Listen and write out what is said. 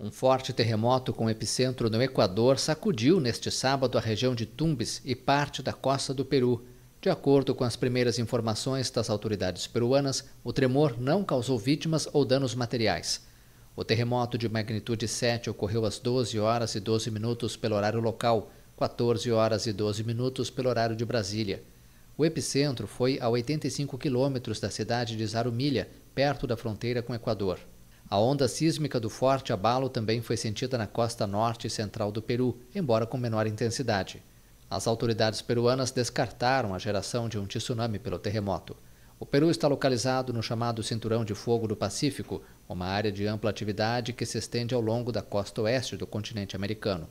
Um forte terremoto com epicentro no Equador sacudiu neste sábado a região de Tumbes e parte da costa do Peru. De acordo com as primeiras informações das autoridades peruanas, o tremor não causou vítimas ou danos materiais. O terremoto de magnitude 7 ocorreu às 12 horas e 12 minutos pelo horário local, 14 horas e 12 minutos pelo horário de Brasília. O epicentro foi a 85 quilômetros da cidade de Zarumilha, perto da fronteira com o Equador. A onda sísmica do forte abalo também foi sentida na costa norte e central do Peru, embora com menor intensidade. As autoridades peruanas descartaram a geração de um tsunami pelo terremoto. O Peru está localizado no chamado Cinturão de Fogo do Pacífico, uma área de ampla atividade que se estende ao longo da costa oeste do continente americano.